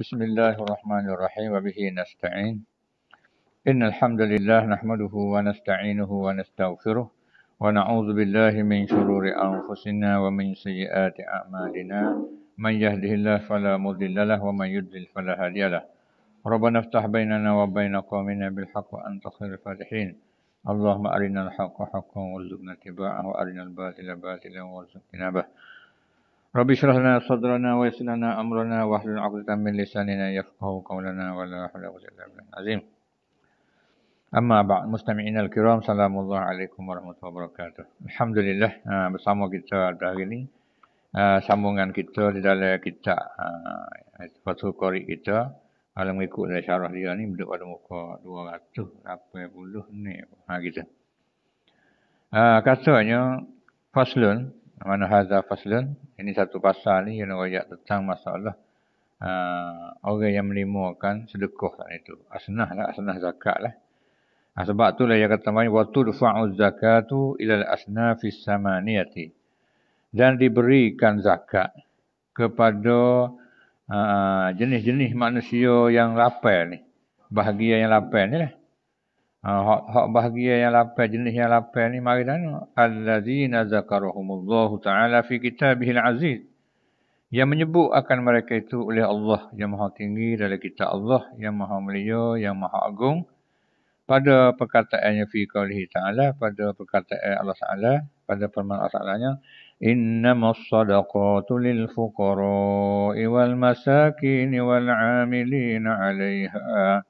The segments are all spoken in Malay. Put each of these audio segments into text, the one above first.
بسم الله الرحمن الرحيم وبه نستعين إن الحمد لله نحمده ونستعينه ونستغفره ونعوذ بالله من شرور أنفسنا ومن سيئات أعمالنا من يهده الله فلا مضل له ومن يضلل فلا هادي له ربنا افتح بيننا وبين قومنا بالحق وأنت خير الفاتحين اللهم أرنا الحق حقا وارزقنا اتباعه وأرنا الباطل باطلا وارزقنا به Rabbi syrah lana sadrana wa yassir amrana wa hlul 'uqdatam min lisanina yafqahu qawlana wa la hawla wa la quwwata azim. Amma ba'd mustami'ina al-kiram assalamualaikum alaikum warahmatullahi wabarakatuh. Alhamdulillah ah, bersama kita pada hari ini ah, sambungan kita di dalam kita uh, ah, fatul kita kalau mengikut dari syarah dia ni duduk pada muka 280 ni ha kita. Uh, katanya faslun mana hadza faslun ini satu pasal ni yang royak tentang masalah uh, orang yang melimurkan sedekah tak itu asnah lah asnah zakat lah nah, sebab tu lah yang kata banyak wa tudfa'u zakatu ila al-asnafi samaniyati dan diberikan zakat kepada uh, jenis-jenis uh, manusia yang lapar ni bahagia yang lapar ni lah Ha, hak hak bahagia yang lapan jenis yang lapan ni mari dan allazina zakarahumullahu taala fi kitabihil aziz yang menyebut akan mereka itu oleh Allah yang maha tinggi dalam kitab Allah yang maha mulia yang maha agung pada perkataannya fi qaulihi taala pada perkataan Allah taala pada firman Allah taala innamas sadaqatu lil fuqara wal masakin wal amilin 'alaiha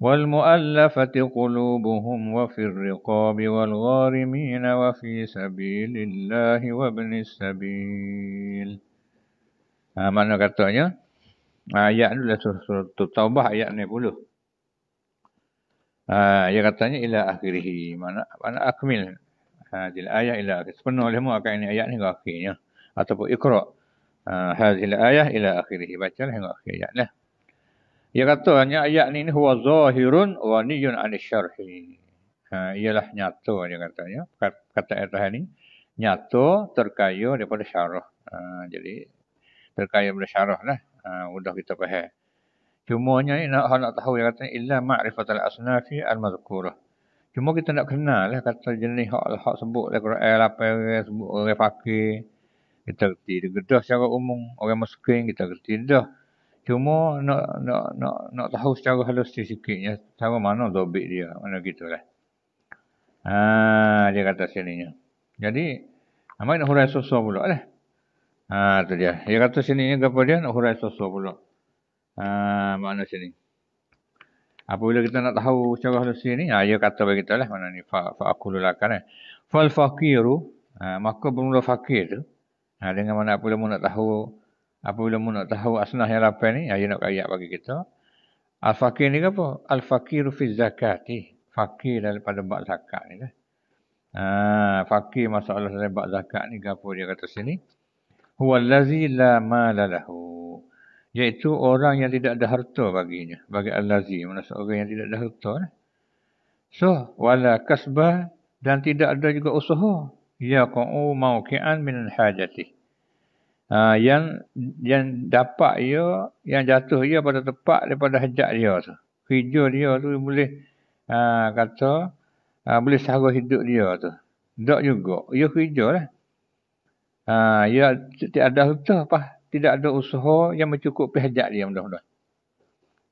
والمؤلفة قلوبهم وفي الرقاب والغارمين وفي سبيل الله وابن السبيل ha, mana katanya ayat ni lah surat taubah ayat 90 ha, dia katanya ila akhirih mana mana akmil ha, ayat ila akhir sepenuh ilmu akan ini ayat ni ke akhirnya ataupun ikra' ha, hadhil ayah ila akhirih bacalah hingga akhir ayat lah Dia kata hanya ayat ini ni huwa zahirun wa niyun anisyarhi. Ha, ialah nyato dia katanya. Kata ayat Tuhan ni. Nyata terkaya daripada syarah. Ha, jadi terkaya daripada syarah lah. Ha, mudah kita faham. Cumanya ni nak, nak tahu dia kata illa ma'rifat asnafi al-mazkurah. Cuma kita nak kenal lah kata jenis hak-hak sebut lah. Quran lah, apa sebut orang fakir. Kita kerti dia gedah secara umum. Orang miskin kita kerti dah. Cuma nak nak nak nak tahu secara halus sikitnya cara mana dobik dia, mana gitulah. Kan. Ha dia kata sini sininya. Jadi amai nak hurai sosok pula lah. Ha tu dia. Dia kata sini ni kepada dia nak hurai sosok pula. Ha mana sini? Apabila kita nak tahu cara halus ini, ha, dia kata bagi kita lah mana ni fa fa aqulu lakana. Eh. Fal fakiru, ha, maka bermula fakir tu. Ha, dengan mana pula mu nak tahu Apabila mu nak tahu asnah yang lapan ni, ayat nak ayat bagi kita. Al-fakir ni apa? Al-fakir fi zakati. Fakir daripada bak zakat ni lah. Ha, fakir masalah dari bak zakat ni apa dia kata sini? Huwa allazi la mala lahu. Iaitu orang yang tidak ada harta baginya. Bagi al-lazi. Maksud orang yang tidak ada harta lah. So, wala kasbah dan tidak ada juga usaha. Ya ku'u mauki'an minan hajatih. Ha, yang yang dapat dia, yang jatuh dia pada tepat daripada hajat dia tu. Hijau dia tu boleh ha, kata ha, boleh sara hidup dia tu. Tak juga. Ia hijau lah. Ha, ia tidak ada usaha apa. Tidak ada usaha yang mencukupi hajat dia mudah-mudahan.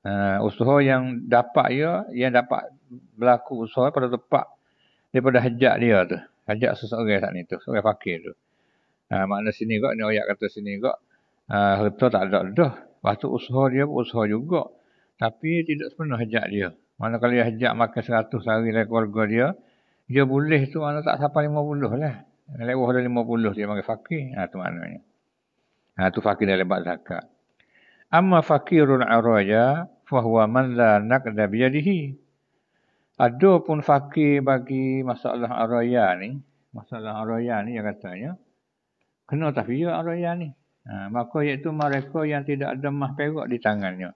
Ha, usaha yang dapat dia, yang dapat berlaku usaha pada tepat daripada hajat dia tu. Hajat seseorang saat ni tu. Seorang fakir tu. Ha, makna sini kot, ni ayat kata sini kot, uh, ah, harta tak ada dah. Lepas tu usaha dia pun usaha juga. Tapi tidak sepenuh hajat dia. Mana kalau dia hajat makan seratus hari dari lah keluarga dia, dia boleh tu mana tak sampai lima puluh lah. Lewah dah lima puluh dia panggil fakir. Ha, tu maknanya. Ha, tu fakir dari lebat zakat. Amma fakirun araja, fahuwa man la naqda biyadihi. Ada pun fakir bagi masalah araya ni. Masalah araya ni yang katanya kena tahiyat raya ni. Ha, maka iaitu mereka yang tidak ada mah perak di tangannya.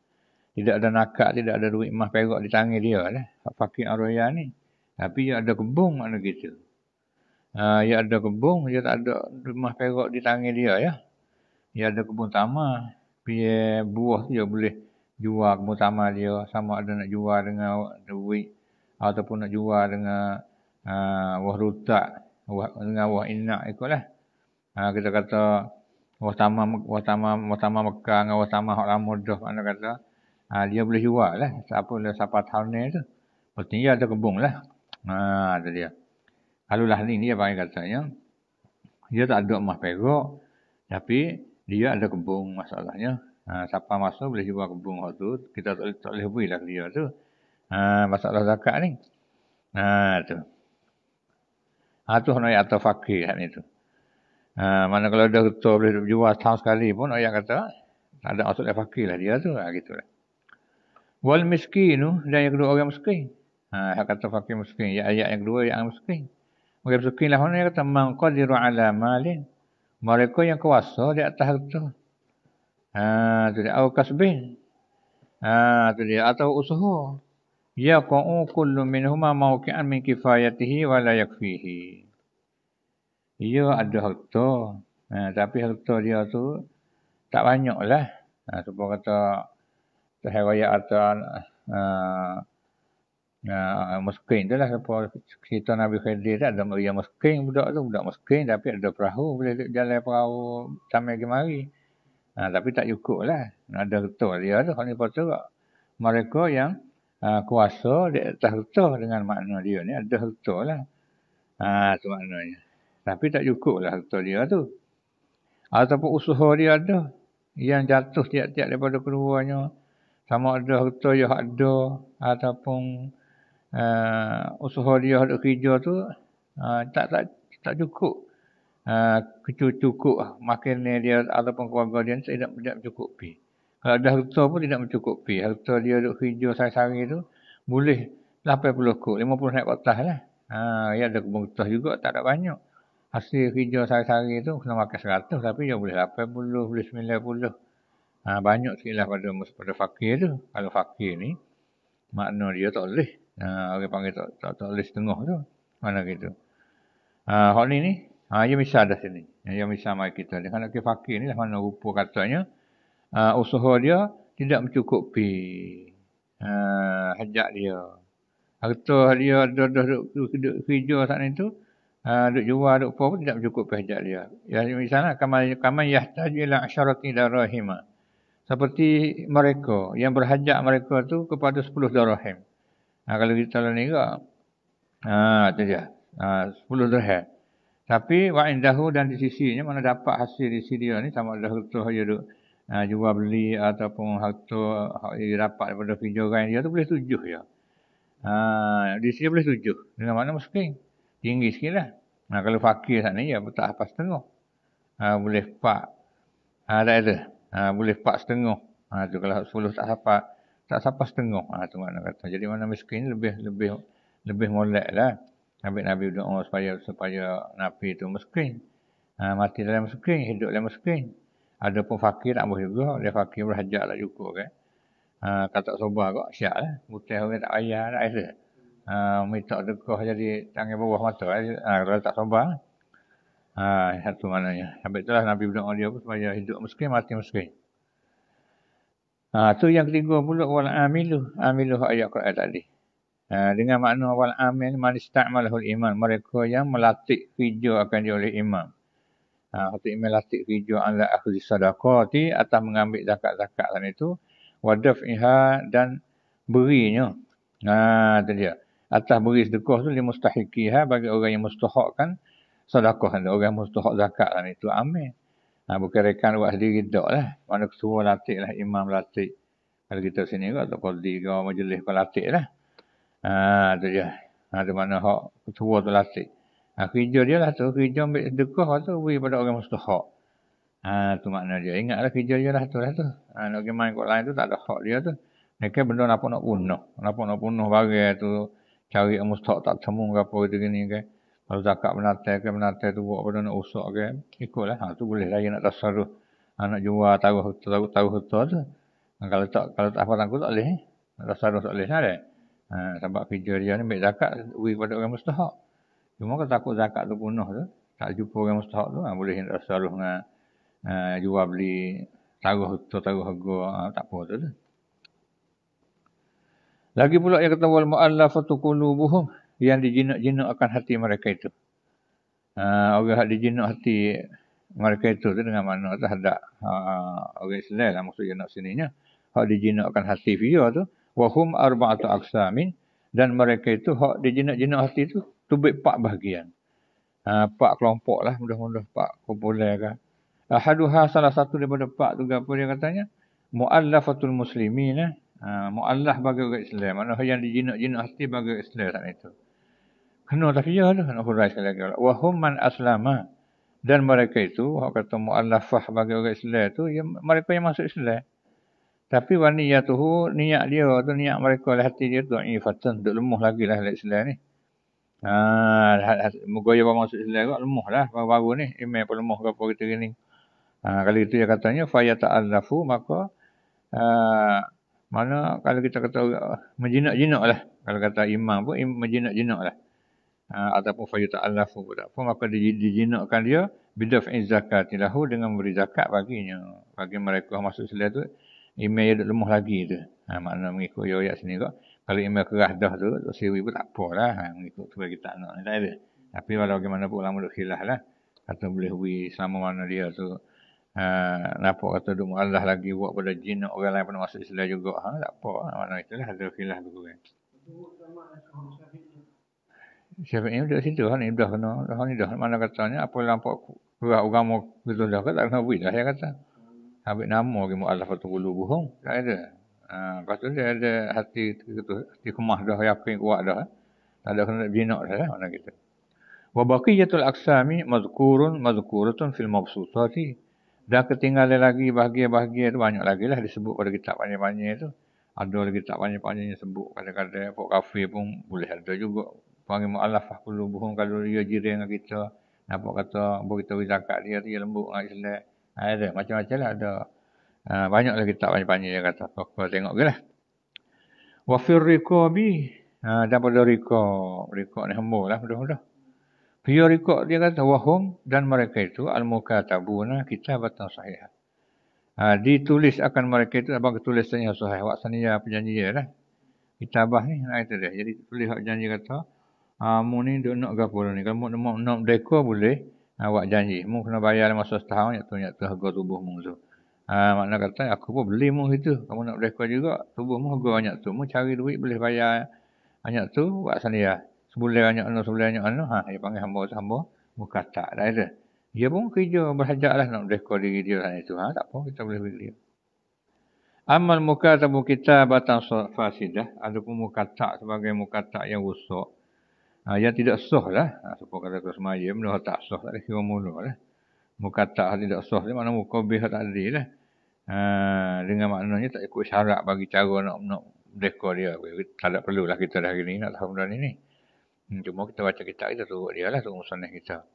Tidak ada nakak, tidak ada duit mah perak di tangan dia lah. Fakir Arroya ni. Tapi dia ada kebun mana gitu. Ha, dia ada kebun, dia tak ada rumah perak di tangan dia ya. Dia ada kebun tamar. Tapi buah dia boleh jual kebun tamar dia. Sama ada nak jual dengan duit. Ataupun nak jual dengan uh, wah rutak. Wah, dengan wah inak ikut lah. Ha, kita kata Wasama Wasama Wasama Mekah dengan Wasama Hak Lama dah kata ha, dia boleh jual lah. Siapa dia siapa tahun ni tu. Mesti dia ada kebun lah. Ha tu dia. Kalau lah ni dia bagi katanya dia tak ada emas perak tapi dia ada kebun masalahnya. Ha, siapa masuk boleh jual kebun hak tu kita tak, tak boleh beri lah dia tu. Ha, masalah zakat ni. Ha tu. Ha tu hanya atau fakir kan lah itu. Ha, mana kalau dah ketua boleh jual setahun sekali pun ayah kata tak ada maksud fakir lah dia tu. Ha, gitu lah. Wal miskinu dan yang kedua orang miskin. Ha, kata fakir miskin. Ya, ayat yang kedua yang miskin. Mereka miskin lah orang yang kata mangkadiru ala malin. Mereka yang kuasa di atas harta. Ha, tu dia. Awal kasbin. Ha, tu dia. Atau usuhu. Ya ku'u kullu minhuma mawki'an min kifayatihi wa la yakfihi dia ada harta. Ha, tapi harta dia tu tak banyak lah. Ha, Sebab kata terheraya atau uh, ha, uh, ha, meskin tu lah. Sebab cerita Nabi Khadir ada dia meskin budak tu. Budak meskin tapi ada perahu. Boleh jalan perahu sampai ke mari. Ha, tapi tak cukup lah. Ada harta dia tu. Kalau ni patut tak. Mereka yang uh, kuasa dia tak harta dengan makna dia ni. Ada harta lah. Ha, tu maknanya. Tapi tak cukup lah harta dia tu. Ataupun usaha dia ada. Yang jatuh tiap-tiap daripada keluarnya. Sama ada harta yang ada. Ataupun uh, usaha dia ada kerja tu. Uh, tak tak tak cukup. Uh, eh, cukup makin dia ataupun keluarga dia tidak, tidak mencukupi. Kalau ada harta pun tidak mencukupi. Harta dia ada kerja sehari-hari tu. Boleh 80 kot. 50 naik patah lah. Ha, ya ada kebun juga. Tak ada banyak hasil kerja sehari-hari tu kena makan seratus tapi dia boleh lapan puluh, boleh sembilan puluh. Ha, banyak sikit lah pada, pada fakir tu. Kalau fakir ni, makna dia tak boleh. Ha, orang panggil tak, tak, tak boleh setengah tu. Mana gitu. Ha, hal ni ni, ha, dia misal dah sini. Dia misal mari kita. Dia kalau dia fakir ni lah mana rupa katanya. Ha, usaha dia tidak mencukupi. Ha, hajat dia. Harta dia ada-ada kerja saat ni tu. Ha, Ha, duk jual, duk puas pun tidak cukup pehajat dia. Ya, misalnya, kaman, kaman yahtaju ila asyarati darahima. Seperti mereka, yang berhajat mereka tu kepada sepuluh darahim. Ha, kalau kita tahu ni ke, ha, tu dia, ha, 10 darahim. Tapi wa'indahu dan di sisinya, mana dapat hasil di sisi dia ni, sama ada harta dia duk ha, jual beli ataupun harta yang dapat daripada pinjaman dia tu boleh tujuh ya. Ha, di sini boleh tujuh. Dengan mana mesti tinggi sikit lah. Ha, kalau fakir sana, ya tak apa setengah. Ha, boleh pak. Ha, tak ada. Ha, boleh pak setengah. Ha, tu kalau sepuluh tak apa, Tak sapat setengah. Ha, tu mana kata. Jadi mana miskin lebih lebih lebih molek lah. Ambil Nabi doa supaya supaya Nabi tu miskin. Ha, mati dalam miskin, hidup dalam miskin. Ada pun fakir tak boleh juga. Dia fakir berhajak tak lah cukup kan. Ha, kata sobah kok, syak lah. Butih orang tak payah, tak ada. Ha, minta dekoh jadi tangan bawah mata. Eh. Ha, kalau tak sombar. Eh. Ha, satu maknanya. Sampai itulah Nabi berdoa dia pun supaya hidup meskin, mati meskin. Ha, tu yang ketiga pula. Wal amilu. Amilu ayat Quran tadi. Ha, dengan makna wal amil. Manis ta'amalahul iman. Mereka yang melatih video akan dia oleh imam. Ha, kata imam latih hijau ala akhzi sadaqati. Atas mengambil zakat-zakat lah itu. wadaf Wadaf'iha dan berinya. Nah, ha, itu dia atas beri sedekah tu dia mustahikiha bagi orang yang mustahakkan sedekah kan orang mustahak zakat kan itu amin ha, bukan rekan buat sendiri tak lah mana ketua latik lah imam latik kalau kita sini kot atau kodi ke majlis kau latik lah ha, tu je ha, tu mana hak ketua tu latik ha, kerja dia lah tu kerja ambil sedekah tu beri pada orang mustahak ha, tu makna dia ingatlah kerja dia lah tu lah tu ha, nak pergi main kot lain tu tak ada hak dia tu mereka benda nak pun nak punuh. Nak pun nak punuh bagai tu cari mustahak tak temu ke apa gitu gini ke. Kalau zakat menatai ke menatai tu buat benda nak usok ke. Ikutlah. Ha, tu boleh lah. nak tasaruh. Ha, nak jual taruh taruh taruh tu. Ha, kalau tak kalau tak apa tangku tak boleh. Nak tasaruh tak boleh. Ha, ha, sebab kerja dia ni ambil zakat beri kepada orang mustahak. Cuma kalau takut zakat tu punah tu. Tak jumpa orang mustahak tu. Ha, boleh nak tasaruh dengan ha, jual beli taruh tu taruh harga. Ha, tak apa tu. tu. Lagi pula yang kata wal mu'allafatu qulubuhum yang dijinak-jinak akan hati mereka itu. Ha, orang hak dijinak hati mereka itu tu dengan mana ada ha, orang Islam lah maksudnya nak sininya. Hak dijinakkan hati dia tu. Wahum arba'atu aksamin. Dan mereka itu hak dijinak-jinak hati itu tubik empat bahagian. Ha, empat kelompok lah mudah-mudah empat kumpulan kan. Ahaduha salah satu daripada empat tu apa dia katanya. Mu'allafatul muslimin eh. Ha, ah, Mu'allah bagi orang Islam. Maksudnya yang dijinak-jinak hati bagi orang Islam saat itu. Kena tak kira tu. Nak hurai sekali lagi. Wahum man aslama. Dan mereka itu, orang kata mu'allafah bagi orang Islam itu, ya, mereka yang masuk Islam. Tapi waniyatuhu, niat dia tu niat mereka oleh hati dia tu, ini fatan, duduk lemuh lagi lah orang Islam ni. Haa, moga dia masuk Islam kot, lemuh lah, baru-baru ni, imam pun lemuh ke apa kita gini. Haa, kali itu ah, dia katanya, faya ta'allafu, maka, haa, ah, mana kalau kita kata ah, menjinak-jinak lah. Kalau kata imam pun im, menjinak-jinak lah. Ha, ataupun fayu ta'allafu pun tak apa. Maka dijinakkan dia. Bidaf in zakatilahu dengan memberi zakat baginya. Bagi mereka masuk selia tu. Imam dia lemah lagi tu. Ha, makna mengikut ya ayat sini kot. Kalau imam kerah dah tu. Tak siwi pun tak apa lah. Ha, mengikut tu bagi tak nak tak ada. Tapi walau bagaimanapun ulama duk hilah lah. atau boleh hui sama mana dia tu. So, Ha, kenapa kata duk Allah lagi buat pada jin orang lain pun masuk Islam juga. Ha, tak apa. Ha, mana itulah ada khilaf dulu kan. Syafi'i ni duduk situ. Ni dah kena. Dah ni dah. Mana katanya apa yang nampak kurang orang mau betul dah. Tak kena beri dah. Saya kata. Ambil nama ke Mu'allah bulu bohong. Tak ada. Ha, lepas tu dia ada hati itu, hati kemah dah. Yakin kuat dah. Tak ada kena nak jinak dah. Mana kita. Wa baqiyatul aksami mazkurun mazkuratun fil mabsutati. Wa mazkurun mazkuratun fil mabsutati. Dah ketinggalan lagi bahagia-bahagia tu banyak lagi lah disebut pada kitab panjang-panjang tu. Ada lagi tak panjang-panjangnya sebut kadang-kadang pok kafe pun boleh ada juga. Panggil mu'alaf lah perlu buhung kalau dia jiran dengan kita. Nampak kata, buat kita beri zakat dia, dia lembut dengan ha, Islam. ada, macam-macam lah ada. Ha, banyak lagi tak panjang-panjang dia kata. Kau, kau tengok ke lah. Wafir rikobi. Ha, dan pada rikob. Rikob ni hembur lah, mudah-mudah. Pihak dia kata wahum dan mereka itu al-mukatabuna kitabatan sahih. Ha, ditulis akan mereka itu abang tulisannya sahih. Wak sania perjanji dia lah. Kitabah ni nah itu dia. Jadi tulis hak janji kata amu ha, ni duk nak gapo ni. Kalau nak nak nak boleh ha, awak janji. Mu kena bayar masa setahun nyak tu nyak tubuh mu tu. Ha, makna kata aku pun beli mu itu. Kamu nak deko juga tubuh mu harga banyak tu. Mu cari duit boleh bayar banyak tu wak sania sebulan banyak anak, sebulan banyak anak. Ha, dia panggil hamba tu hamba. Muka tak lah dia. Dia pun kerja berhajak lah nak berdekor diri dia. Lah, itu. Ha, tak apa, kita boleh beri dia. Amal muka atau kita batang fasidah. Ada pun muka tak sebagai muka tak yang rusak. Ha, yang tidak soh lah. Ha, Sebab kata tu semaya, benda tak soh. Tak ada kira mula lah. Muka tak tidak soh. Dia mana muka bih tak ada lah. Ha, dengan maknanya tak ikut syarat bagi cara nak, nak dekor dia. Tak ada perlulah kita dah hari ni nak tahu benda ni ni. Hmm, cuma kita baca kitab kita turut dia lah, turut sunnah kita.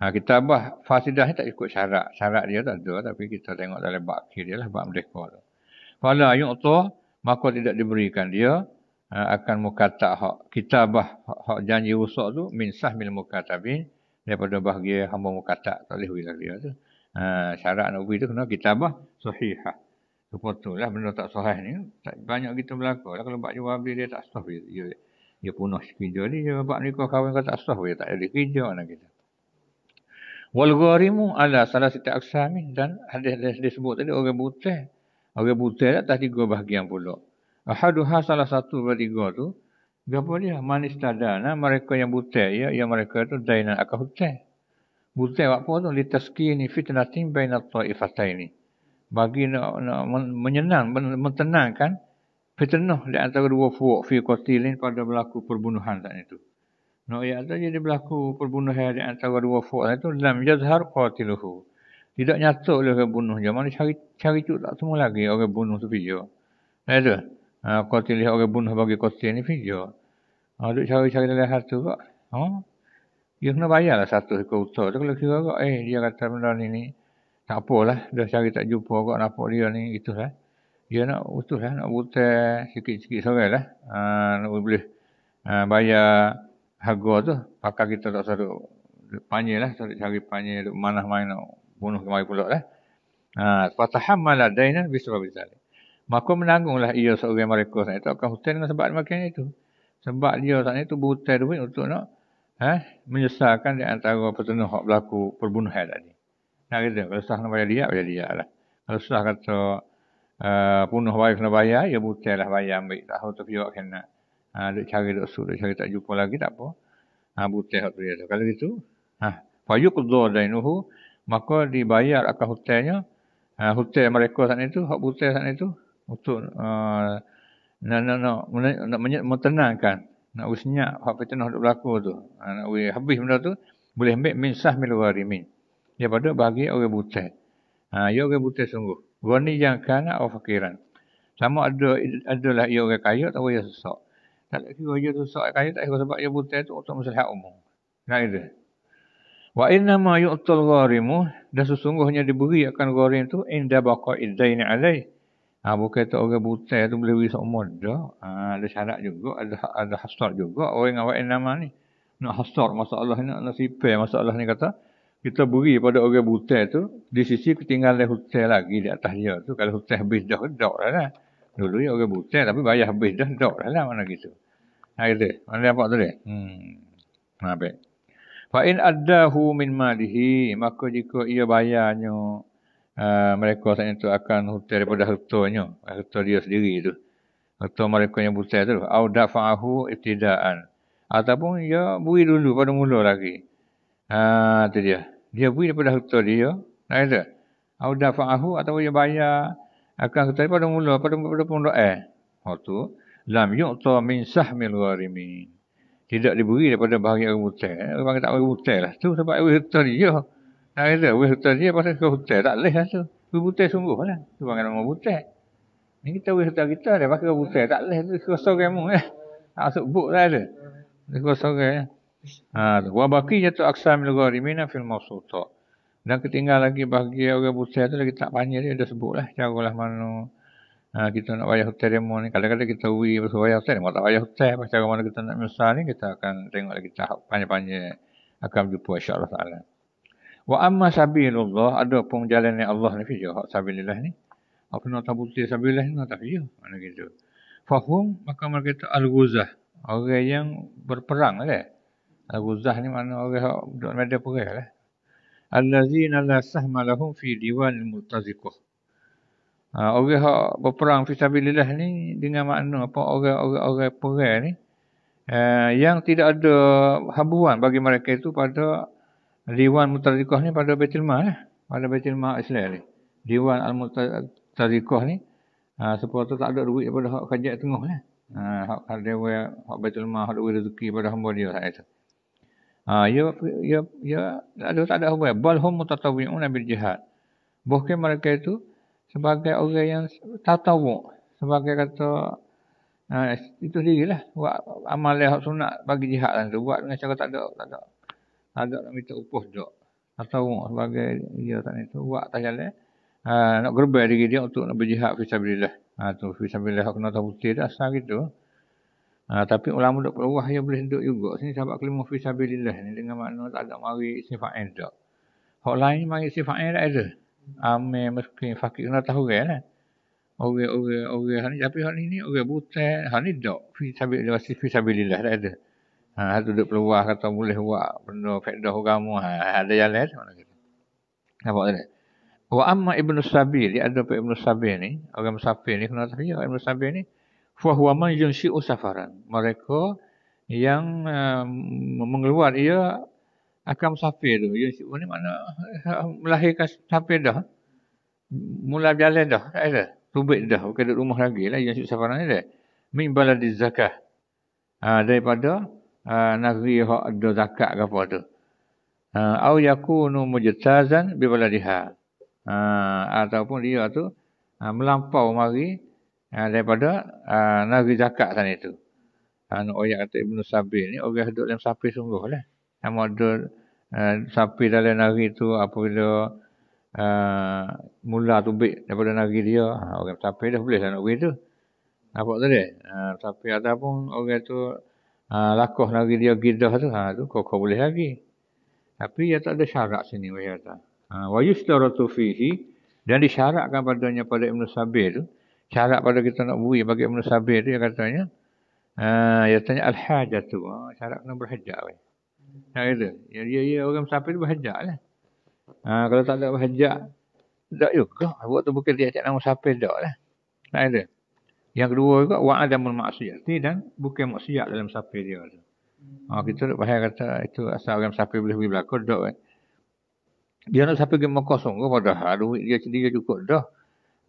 Ha, kita bah, fasidah ni tak ikut syarat. Syarat dia tak ada, tapi kita tengok dalam bab dia lah, bab merdeka tu. Fala yu'tah, maka tidak diberikan dia, ha, akan mukata hak kita bah hak janji usak tu min sahmil mukatabin daripada bahagia hamba mukata tak boleh wilayah dia tu. Ha, syarat nak beri tu kena kitabah sahihah. Lepas tu lah benda tak sahih ni. Tak, banyak kita berlaku lah. Kalau buat jual dia tak sahih. dia, dia punah sekejap ni dia bab ni kahwin kau tak sah dia tak ada kerja anak kita wal gharimu ala salah setiap aksa ni dan ada ada sebut tadi orang buta orang buta dah tadi tiga bahagian pula ahaduha salah satu dari tiga tu gapo dia manis tadana mereka yang buta ya yang mereka tu dainan akan buta buta apa tu li taskini fitnatin bainat taifataini bagi nak, nak menyenang, menenangkan fitnah di antara dua fuq fi qatilin pada berlaku perbunuhan tak itu. No ya ada jadi berlaku perbunuhan di antara dua fuq itu dalam yazhar qatiluhu. Tidak nyata oleh orang bunuh zaman ni cari cari tu tak semua lagi orang bunuh tu video. Nah itu. Ha qatil orang bunuh bagi qatil ni video. Ha duk cari-cari dalam harta kok. Ha. Dia kena bayar lah satu ekor utuh. Dia kena kira kok eh dia kata benda ni ni. Tak apalah. Dah cari tak jumpa kok nampak dia ni. Itulah. Ya nak putus lah, nak putus sikit-sikit sore lah. Ha, nak boleh ha, bayar harga tu. Pakar kita tak usah duk panjir lah. Tak cari panjir, duk manah main nak bunuh kemari pulak lah. Ha, ah, Fatahan malah dainan bisa berbicara. Maka lah ia seorang mereka. Saya tak akan hutan dengan sebab makan itu. Sebab dia saat itu berhutan duit untuk nak ha, menyesalkan di antara pertenuh hak berlaku perbunuhan tadi. Nah, kita, kalau sah nak bayar dia, bayar dia lah. Kalau sah kata Ah, punuh baik kena bayar, ya butir lah bayar ambil. Tak tahu tapi awak kena. Ha, duk cari, duk suruh, cari tak jumpa lagi, tak apa. Ha, ah, butir waktu dia. Kalau gitu, ha, payuk dainuhu, maka dibayar akan hutangnya. Ha, hutang mereka sana itu, hak butir sana itu, untuk nak, nak, nak, nak, nak menenangkan. Nak usnyak, hak pertenah duk berlaku tu. Ha, nak habis benda tu, boleh ambil min sah min luar min. Daripada bagi orang butir. Ha, ya orang butir sungguh. Goni yang kanak atau fakiran. Sama ada adalah ia orang kaya atau ia sesak. Tak nak kira ia sesak kaya tak kira sebab ia buta itu untuk masalah umum. Nah itu. Wa inna ma yu'tul gharimu dan sesungguhnya diberi akan gharim tu inda baqa idaini alai. Ha, bukan tu orang buta tu boleh beri seumur dah. Ha, ada syarat juga. Ada ada hasrat juga. Orang yang wa'in nama ni. Nak hasrat masalah ni. Nak sipir masalah ni kata kita beri pada orang butel tu, di sisi ketinggalan hutan lagi di atas dia tu. Kalau hutan habis dah, dah lah Dulu ya orang butel tapi bayar habis dah, dah lah mana gitu. Ha gitu. Mana dapat tu dia? Hmm. Ha baik. Fa'in addahu min malihi. Maka jika ia bayarnya, uh, mereka saat itu akan hutan daripada hutanya. Hutan dia sendiri tu. atau mereka yang butel tu. Au dafa'ahu itidaan. Ataupun ia beri dulu pada mula lagi. Ah, ha, itu dia. Uh, dia beri daripada harta dia nak kata au dafa'ahu atau dia bayar akan kata pada mula pada pada pondok eh waktu lam yu'ta min sahmil gharimin tidak diberi daripada bahagian orang hutan orang tak bagi hutan lah tu sebab air hutan dia nak kata air hutan dia pasal ke hutan tak leh lah tu air hutan sungguh lah tu bukan orang hutan ni kita air hutan kita dia pakai hutan tak leh tu kosong kamu eh tak masuk buk lah tu dia kamu eh. Wa baqiyatu aqsamil gharimina fil mawsuta. Dan ketinggal lagi bahagia orang busai tu lagi tak panjang dia dah sebutlah caralah mano. Ha, kita nak bayar hotel demo ni. Kadang-kadang kita wui pasal bayar hotel demo. Tak bayar hotel. Pasal cara mana kita nak misal ni. Kita akan tengok lagi tahap panjang-panjang. Akan berjumpa insyaAllah ta'ala. Wa amma sabilullah. Ada pun jalan ni Allah ni. Fijuh. Hak sabilillah ni. Apa nak tak putih sabilillah ni. Tak fijuh. Mana gitu. Fahum. Maka mereka kata al-guzah. Orang yang berperang lah. Eh? Abu Zah ni mana orang duduk meja perai lah. Eh. Al-lazina la sahma lahum fi diwan al-multaziqah. Ha, orang yang berperang fisabilillah ni dengan makna apa orang-orang perai ni eh, yang tidak ada habuan bagi mereka itu pada Dewan Mutazikah ni pada Baitul Mah eh? Pada Baitul Mah Islam ni. Dewan Al-Mutazikah ni ha, sebab tu tak ada duit daripada hak kajak tengah ni. Eh? Ha, hak kardewa, hak Baitul Mah, hak duit rezeki pada hamba dia saat itu. Ha, ya, ya, ya, tak ada, tak ada hubungan. Balhum mutatawi'un abil jihad. Bukan mereka itu sebagai orang yang tatawu. Sebagai kata, ha, itu sendirilah. Buat amal lehat sunat bagi jihad. Lah. Buat dengan cara tak ada. Tak ada, ada nak minta upah juga. Tatawu sebagai dia tak itu. Buat tak jalan. Ha, nak gerbal diri dia untuk nak berjihad. Fisabilillah. Ha, tu, fisabilillah. Aku nak tahu putih dah. Asal gitu. Ha, tapi ulama duduk peluah dia ya boleh duduk juga. Sini sahabat kelima fi sabilillah ni dengan makna tak ada mari sifat ain tak. Hak lain mari sifat ain tak ada. Amir, meskipun fakir kena tahu kan. Lah. Orang orang orang ni tapi hak ini ni orang buta, hak ni dak fi sabilillah fi sabilillah tak ada. Ha hak duduk peluah kata boleh buat benda faedah agama. Ha, ada yang lain eh? mana kita. Nampak tak? Wa amma ibnu Sabi, dia ada pe ibnu Sabi ni, orang Sabi ni kena tahu ya ibnu Sabi ni fahuwa man yunsi'u safaran. Mereka yang uh, mengeluar ia akan musafir tu. Yunsi'u ni mana melahirkan safir dah. Mula berjalan dah. Tak ada. Tubik dah. Bukan duduk rumah lagi lah. Yunsi'u safaran ni dah. Min baladi zakah. Uh, daripada uh, ah, negeri yang ada zakat ke apa tu. Ah, au uh, yakunu mujtazan bi baladiha. Uh, ataupun dia tu uh, melampau mari Ha, daripada uh, Nabi Zakat sana itu. Anak ah, ha, oyak kata Ibn Sabir ni, orang duduk dalam sapi sungguh lah. Nama duduk uh, sapi dalam Nabi itu apabila uh, mula tubik daripada Nabi dia, ha, orang sapi dah boleh lah nak pergi tu. Nampak tak dia? Ha, sapi ada pun orang tu uh, lakuh Nabi dia gidah tu, ha, tu kau-kau boleh lagi. Tapi ia tak ada syarat sini, wajah tak. Ha, wajah fihi, dan disyaratkan padanya pada Ibn Sabi tu, Cara pada kita nak beri bagaimana sabir tu yang katanya ha ya tanya al hajat tu ha, syarat kena berhajat we nak kata ya ya, ya orang sabir tu berhajatlah ha kalau tak ada berhajat tak juga buat tu bukan dia cakap nama sabir dak lah nak itu, yang kedua juga maksiat ni dan bukan maksiat dalam sabir dia tu ha kita nak bahaya kata itu asal orang sabir boleh berlaku dak we dia nak sabir ke Mekah sungguh padahal duit dia sendiri cukup dah.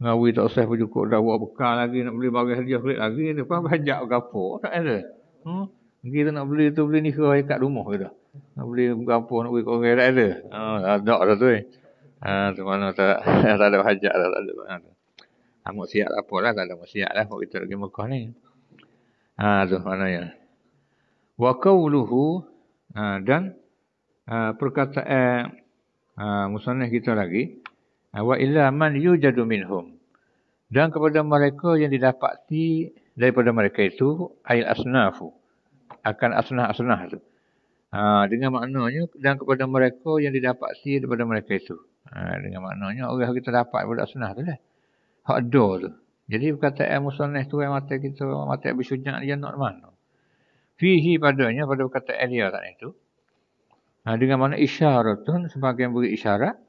Ngawi tak usah berjukuk dah buat bekal lagi nak beli barang hadiah pelik lagi tu kan banyak gapur tak ada. Hmm? Kita nak beli tu beli ni ke kat rumah kita. Nak beli gapur nak beli korang tak ada. Oh, ada dah tu. Eh. Ha, tu mana tak, tak ada hajat dah tak ada mana ah, Amuk siap lah pun lah. amuk siap lah. Kita lagi Mekah ni. Ha, tu mana ya. Wa kauluhu dan perkataan uh, kita lagi. Ha, wa illa man yujadu minhum dan kepada mereka yang didapati daripada mereka itu ayat asnafu akan asnah-asnah itu ha, dengan maknanya dan kepada mereka yang didapati daripada mereka itu ha, dengan maknanya orang kita dapat daripada asnah itulah hak ada tu jadi kata ilmu eh, sunnah itu yang mata kita mata Abu Syuja dia nak mana fihi padanya pada kata Elia tak itu ha, dengan mana isyaratun sebagai yang beri isyarat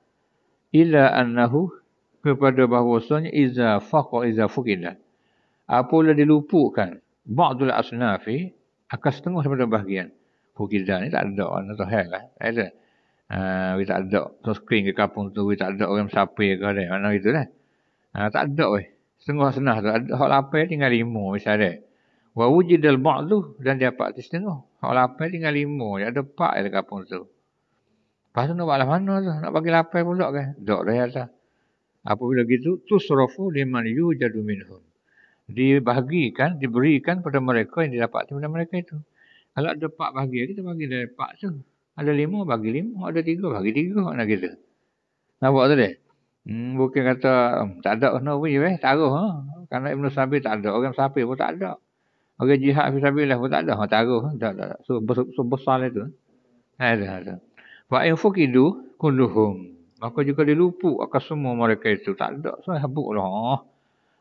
ila annahu kepada bahawasanya iza faqa iza fuqida apabila dilupukan ba'dul asnafi akan setengah daripada bahagian fuqida ni tak ada orang tu hal lah ada uh, tak ada ah, tu screen ke kampung tu tak ada orang sapi ke ada mana itulah uh, ah, tak ada weh setengah senah tu ada hak lapai tinggal lima misalnya wa wujidal ba'du dan dapat setengah hak lapai tinggal lima ada pak di kampung tu Lepas tu nak buat lah mana tu? Nak bagi lapar pula ke? Dok dari atas. Lah. Apabila gitu, tu surafu liman yu jadu minhum. Dibahagikan, diberikan kepada mereka yang didapat daripada mereka itu. Kalau ada empat bahagia, kita bagi dari pak tu. Ada lima, bagi lima. Ada tiga, bagi tiga Nak kita. Nampak tu dek? Hmm, bukan kata, hmm, tak ada kena pun tak ada. Ha? Karena Ibn Sabi tak ada. Orang Sabi pun tak ada. Orang jihad Ibn Sabi lah pun tak ada. Ha, taruh. Ha. Tak, ada. So So, besar, so, lah besar itu. Ada, ada. ada. Wa in fukidu kulluhum. Maka juga dilupu akan semua mereka itu. Tak ada. Saya habuk lah.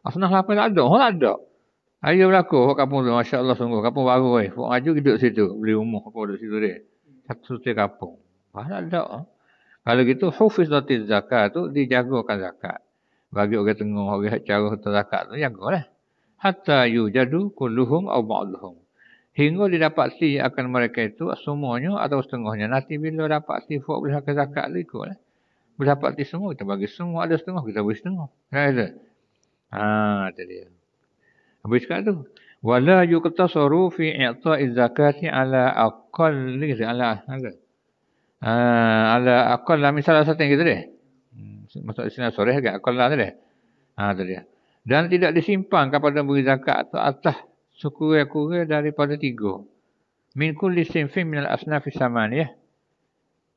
Asnah lapan tak ada. Oh, tak ada. Ayah berlaku. Kau kampung tu. Masya Allah sungguh. Kampung baru. Eh. Kau raja duduk situ. Beli rumah. Kau duduk situ dia. Satu setiap kampung. Wah, tak ada. Kalau gitu, hufiz nanti zakat tu dijagakan zakat. Bagi orang tengah, orang cara zakat tu, jagalah. Hatta yu jadu kulluhum au ma'luhum. Hingga didapati akan mereka itu semuanya atau setengahnya. Nanti bila dapat si fuak boleh hakai zakat tu ikut. Eh. Berdapat si semua kita bagi semua ada setengah kita bagi setengah. Kan kata? Haa tu dia. Habis cakap tu. Wala yuqtasaru fi i'ta'i zakati ala aqal ni kata ala ala. Ha, ala aqal lah misalnya satu yang kita deh. Hmm, Masuk di sini sore agak aqal lah ha, tu deh. Haa tu dia. Dan tidak disimpan kepada beri zakat atau atas sekurang-kurang daripada tiga. Min kulli sinfin al asnafi saman ya.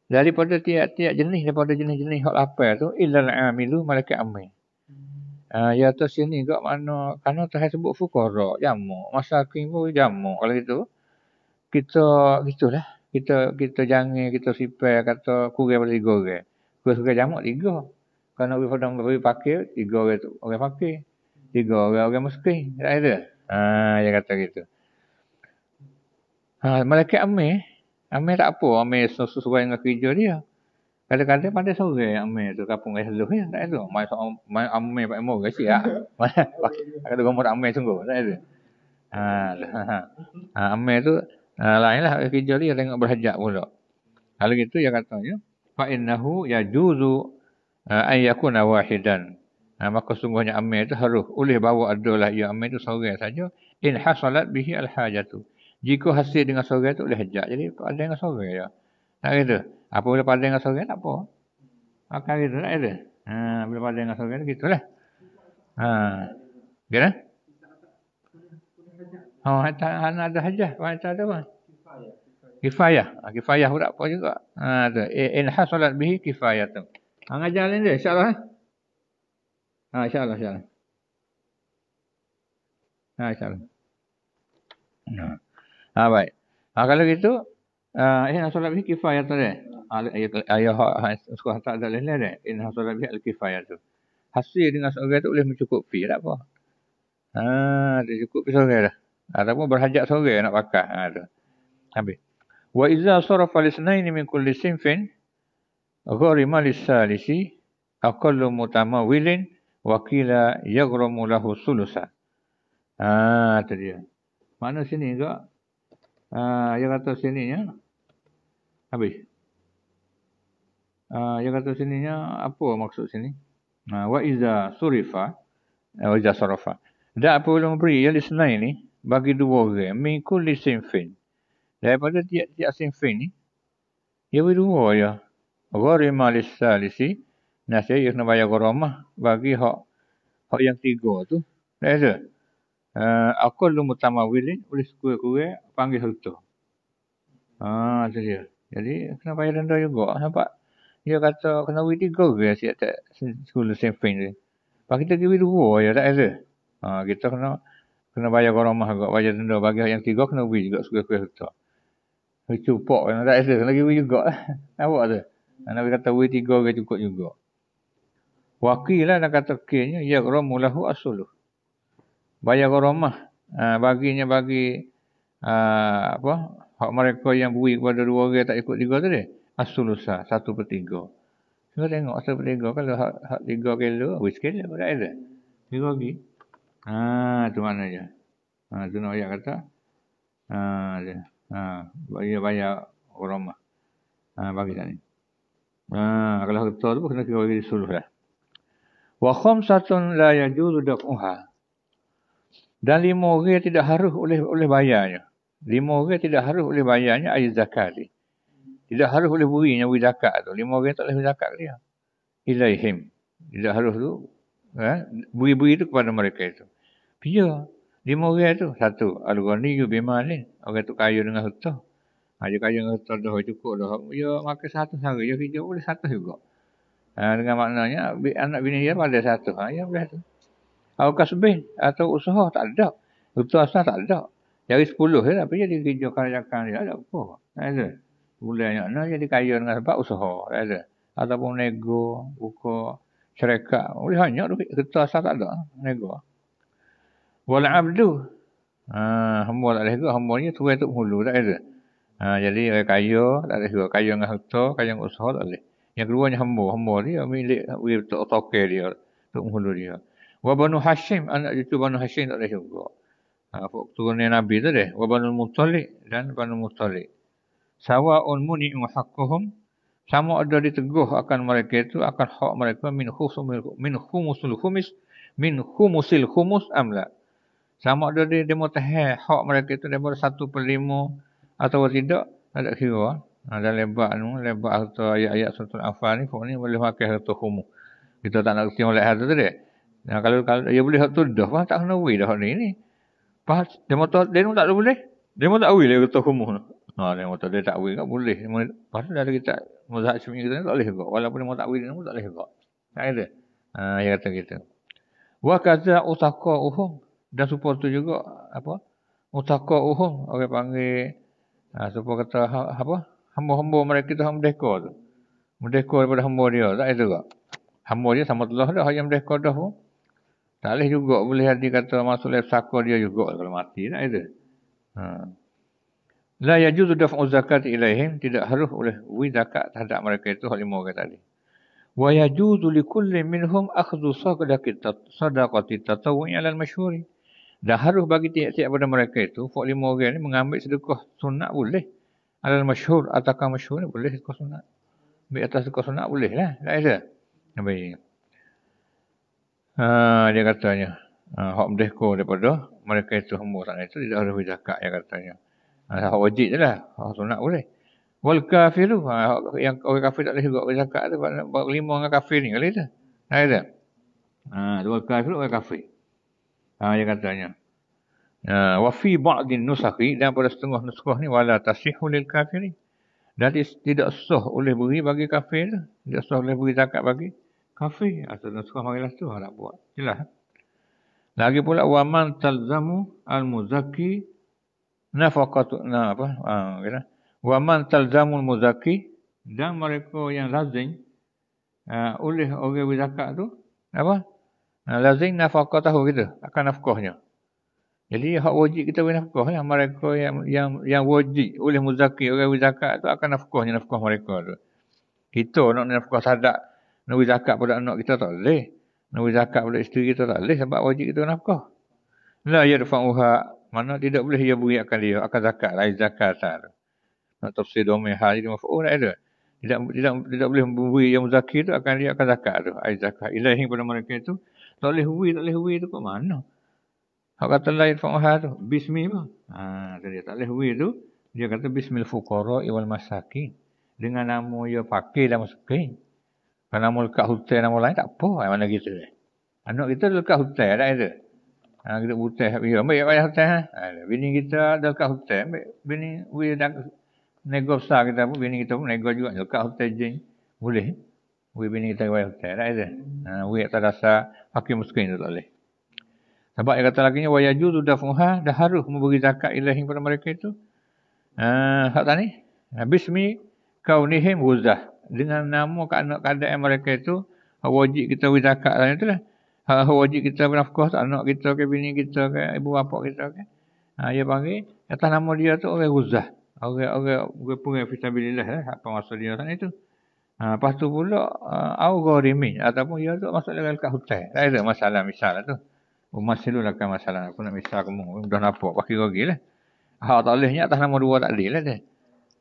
Daripada tiap-tiap jenis daripada jenis-jenis hak apa tu illal amilu malaikat amin. Hmm. Ah uh, ya tu sini gak mana kan Tuhan sebut fuqara jamak masa kimbo jamu. kalau gitu kita gitulah kita kita jangan kita sipai kata kurang pada tiga orang. Kurang suka jamu tiga. Kalau orang pada pakai tiga orang tu orang pakai. Tiga orang orang muslim. Tak ada. Ha, dia kata gitu. Ha, malaikat Amir. Amir tak apa. Amir sesuai dengan kerja dia. Kadang-kadang pada sore Amir tu kapung kaya seluruh. Ya, tak ada. Main so, main Amir pakai lah. murah kasi lah. Kata gomor Amir sungguh. Tak ada. Ah, lah, ha, ha. Amir tu lain lah kerja dia tengok berhajat pula. Kalau gitu dia katanya. Fa'innahu yajuzu an yakuna wahidan. Ha, maka sungguhnya amir itu harus oleh bawa adalah ia amir itu seorang saja. In hasalat bihi alhajatu. Jika hasil dengan seorang itu boleh hajat. Jadi ada dengan seorang ya. Nak kata. Apa bila pada dengan seorang nak apa? Maka ha, gitu nak kata. Ha, bila pada dengan seorang itu gitulah. Ha. Gila? Oh, hantar ada hajat. Hantar ada apa? Kifayah. Ha, kifayah. Kifayah pun juga. Ha, tu. In hasalat bihi kifayah tu. Ha, ngajar lain dia. InsyaAllah. Eh? Ha insyaallah insyaallah. Ha insyaallah. Ha. ha baik. Ha kalau gitu uh, eh solat bihi kifayah tu, Al ha, ayah ha, sekolah tak ada lain-lain dah. In solat bihi al-kifayah tu. Hasil dengan seorang tu boleh mencukupi tak apa. Ha dia cukup seorang dah. Ataupun berhajat seorang nak pakai. Ha tu. Habis. Wa iza sarafa lisnaini min kulli sinfin gharima lisalisi aqallu mutamawilin wakila yagramu lahu sulusa. Ah, tu dia. Mana sini juga? Ah, yang kata sini ya. Habis. Ah, yang kata sini ya, apa maksud sini? Ah, wa iza surifa eh, wa iza sarafa. Dan apa boleh memberi yang disenai ini bagi dua orang. Min kulli sinfin. Daripada tiap-tiap sinfin ni. Ya dua ya. Gharima lissalisi. Uh, nasihat yang nak bayar koromah bagi hak hak yang tiga tu. Lepas tu, uh, aku lalu mutama wilin boleh sekurang kue panggil serta. Ah, ha, tu dia. Jadi, kena bayar rendah juga. Nampak? Dia kata kena wilin tiga ke siap tak sekolah sempeng tu. Lepas kita pergi dua ya tak rasa. Ha, kita kena kena bayar koromah juga. Bayar rendah bagi yang tiga kena wilin juga sekurang-kurang serta. Cukup kan tak rasa. Kena pergi juga lah. Nampak tu? Nabi kata wilin tiga ke cukup juga. Wakilah nak kata kirnya, ya romu lahu asuluh. Bayar koromah. Uh, ah, baginya bagi uh, apa hak mereka yang beri kepada dua orang tak ikut tiga tadi. Asulusa, satu per tiga. Kita tengok satu per tiga. Kalau hak, hak tiga ke lu, habis ke lu. Tak ada. Tiga lagi. Haa, ah, tu mana je. Haa, ah, tu nak ayat kata. Haa, ah, dia. ah, bayar koromah. Haa, ah, bagi tak ni. Haa, ah, kalau kita tu pun kena tiga lagi di suluh lah. Wa khamsatun la yajuzu daf'uha. Dan lima orang tidak harus oleh oleh bayarnya. Lima orang tidak harus oleh bayarnya ayat zakat Tidak harus oleh burinya beri zakat tu. Lima orang tak boleh beri zakat dia. Ilaihim. Tidak harus tu. Ha? Beri-beri tu kepada mereka itu. Ya. Lima orang tu. Satu. Al-Ghani yu bimalin. Orang tu kaya dengan hutah. Ha, dia kaya dengan hutah dah cukup dah. Ya, maka satu sara. Ya, hijau boleh satu juga. Ha, dengan maknanya anak bini dia pada satu. Ha, ya boleh tu. Aukas bin atau usaha tak ada. Betul asal tak ada. Jari sepuluh je lah. Apa jadi kerja kerajaan dia? Ada apa? Ada. Boleh anak nak jadi kaya dengan sebab usaha. Ada. Ataupun nego, buka, syarikat. Boleh banyak duit. Kerja asal tak ada. Nego. Wala abdu. Ha, hamba tak boleh kerja. Hamba ni tuan tu mulu. Tak ada. Ha, jadi kaya tak boleh kerja. Kaya dengan harta, kaya dengan usaha tak boleh. Yang keduanya hamba. Hamba dia milik tokai dia. Tok menghulu dia. Wa Banu Hashim. Anak itu Banu Hashim tak ada syurga. Ha, turunnya Nabi tu deh. Wa Banu Muttalik dan Banu Muttalik. Sawa'un muni'u haqquhum. Sama ada diteguh akan mereka itu, akan hak mereka min, khusumil, min khumusul khumis, min khumusil khumus amla. Sama ada dia, dia mahu tahan hak mereka itu daripada satu per lima atau tidak, tak ada kira. Ha, dan lebat ni, lebat harta ayat-ayat suratul Afal ni, kok ni boleh pakai harta khumu. Kita tak nak tengok lihat harta dek. Nah, ha, kalau kalau dia boleh harta dah, faham tak kena weh dah ni ni. Pas dia mahu tak dia tak boleh. Dia mahu tak weh lah harta khumu. Ha dia mahu tak dia tak weh tak boleh. Pas dah kita mazhab Syafi'i kita ni tak boleh buat. Walaupun dia mau tak weh pun tak boleh buat. Tak ada. Ha dia kata kita. Wa kaza utaqa uhum dan support tu juga apa? Utaqa uhum orang panggil Ha, supaya kata ha, apa? Hamba-hamba mereka itu hamba mereka tu. Merdeka daripada hamba dia. Tak ada juga. Hamba dia sama Allah dah. Yang merdeka dah pun. Tak boleh juga. Boleh hati kata masuk lep saka dia juga. Kalau mati. Tak ada. Ha. Hmm. La yajudu daf'u zakat ilaihim. Tidak harus oleh wi zakat terhadap mereka itu. Hal lima kata tadi. Wa yajudu li kulli minhum akhdu sadaqati tatawun alal masyuri. dah harus bagi tiap-tiap pada mereka itu. Fak lima ni mengambil sedekah sunat boleh. Alal masyhur atakah masyhur ni boleh kau sunat. Di atas kau sunat boleh lah. Tak ada. Nabi. Ha, dia katanya. Ah, hak berdekor daripada mereka itu hamba orang itu. Tidak ada berjakat Dia katanya. Ha, hak wajib je lah. Hak sunat boleh. Wal kafir tu. Ha, yang orang kafir tak boleh juga berjakat tu. Bawa lima dengan kafir ni. Kali tu. Tak ada. Ha, wal kafir tu orang kafir. Ha, dia katanya. Ah, wa fi ba'din nusakhi dan pada setengah nusakh ni wala tasihu lil kafirin. Dan tidak sah oleh beri bagi kafir Tidak sah oleh beri zakat bagi kafir. Atau nusrah marilah tu nak buat. Jelas. Lagi pula, وَمَنْ تَلْزَمُ الْمُزَكِي نَفَقَتُ nah, apa? Ah, kira. وَمَنْ تَلْزَمُ الْمُزَكِي Dan mereka yang lazim ah, oleh orang beri zakat tu. Apa? Nah, lazim nafakat tahu Akan nafkahnya. Jadi hak wajib kita boleh nafkah lah. Mereka yang yang yang wajib oleh muzakir, orang zakat tu akan nafkahnya nafkah mereka tu. Kita nak nafkah sadak, nak wizakat pada anak kita tak boleh. Nak wizakat pada isteri kita tak boleh sebab wajib kita nafkah. La yadfa'u hak. Mana tidak boleh dia beri akan dia, akan zakat lah, zakat lah. Nak tafsir domain hal jadi mafu'u lah itu. Tidak, tidak, tidak boleh beri yang muzakir tu akan dia akan zakat tu. Air zakat. Ilahi pada mereka itu. Tak boleh hui, tak boleh hui tu kok mana? Hak kata lain fa'uha tu. Bismi apa? Ha, tadi tak boleh huwi tu. Dia kata bismil fukara iwal masakin. Dengan nama dia pakai dalam sekin. Kalau nama lekat hutan nama lain tak apa. Yang mana kita. Anak kita lekat hutan. Tak ada. Ha, kita butai. Ya, ambil yang hutan. Ha? ha. Bini kita ada lekat hutan. Ambil bini. Bini dah nego besar kita pun. Bini kita pun nego juga. Lekat hutan je. Boleh. Bini kita banyak hutan. Tak ada. Ha, bini tak rasa. Hakim muskin tu tak boleh. Sebab yang kata lagi ni wayaju tu ha? dah dah harus memberi zakat ilahi kepada mereka itu. Ah, uh, tak ni? Ha, bismi kaunihim wuzah. Dengan nama ke anak kandang mereka itu wajib kita beri zakat lah itulah. Uh, wajib kita bernafkah tak anak kita ke bini kita ke ibu bapa kita ke. Ah, uh, dia panggil atas nama dia tu orang wuzah. Orang-orang punya fisabilillah lah. Apa maksud dia tak ni Ha, lepas tu pula, uh, eh, Aurorimin ataupun dia tu masuk dalam kat hutan. Tak ada masalah misalnya lah tu. Umar silulakan masalah. Aku nak misal kamu. Dah nampak. Pakai kogi lah. Hak tak bolehnya atas nama dua tak boleh lah dia.